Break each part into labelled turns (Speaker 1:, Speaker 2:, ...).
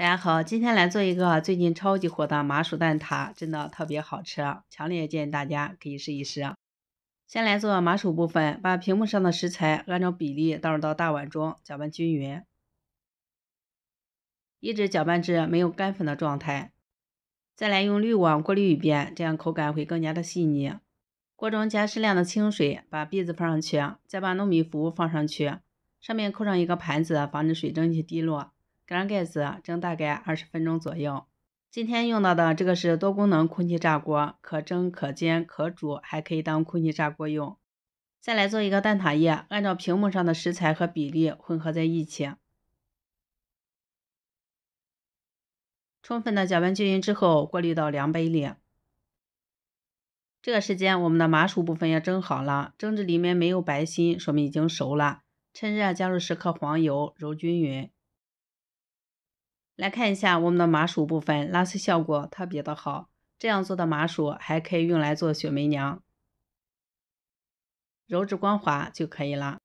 Speaker 1: 大家好，今天来做一个最近超级火的麻薯蛋挞，真的特别好吃，强烈建议大家可以试一试。先来做麻薯部分，把屏幕上的食材按照比例倒入到大碗中，搅拌均匀，一直搅拌至没有干粉的状态。再来用滤网过滤一遍，这样口感会更加的细腻。锅中加适量的清水，把篦子放上去，再把糯米糊放上去，上面扣上一个盘子，防止水蒸气滴落。盖上盖子，蒸大概二十分钟左右。今天用到的这个是多功能空气炸锅，可蒸可煎可煮，还可以当空气炸锅用。再来做一个蛋挞液，按照屏幕上的食材和比例混合在一起，充分的搅拌均匀之后，过滤到量杯里。这个时间，我们的麻薯部分也蒸好了，蒸至里面没有白心，说明已经熟了。趁热加入十克黄油，揉均匀。来看一下我们的麻薯部分，拉丝效果特别的好。这样做的麻薯还可以用来做雪媚娘，揉至光滑就可以了。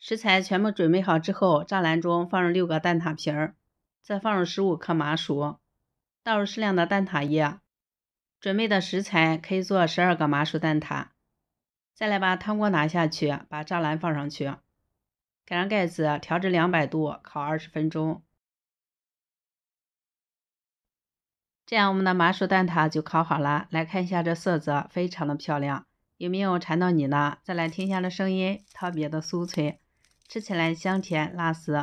Speaker 1: 食材全部准备好之后，栅栏中放入六个蛋挞皮儿，再放入十五克麻薯，倒入适量的蛋挞液。准备的食材可以做十二个麻薯蛋挞。再来把汤锅拿下去，把栅栏放上去，盖上盖子，调至两百度，烤二十分钟。这样我们的麻薯蛋挞就烤好了，来看一下这色泽，非常的漂亮，有没有馋到你呢？再来听一下这声音，特别的酥脆，吃起来香甜辣丝。